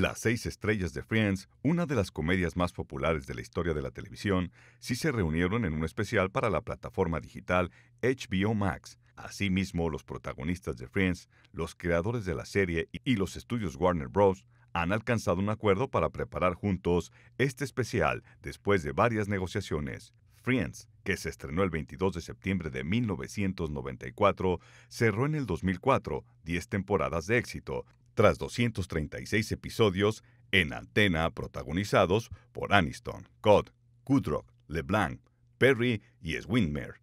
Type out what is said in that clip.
Las seis estrellas de Friends, una de las comedias más populares de la historia de la televisión, sí se reunieron en un especial para la plataforma digital HBO Max. Asimismo, los protagonistas de Friends, los creadores de la serie y los estudios Warner Bros. han alcanzado un acuerdo para preparar juntos este especial después de varias negociaciones. Friends, que se estrenó el 22 de septiembre de 1994, cerró en el 2004 10 temporadas de éxito, tras 236 episodios en antena protagonizados por Aniston, Codd, Kudrock, LeBlanc, Perry y Swinmer.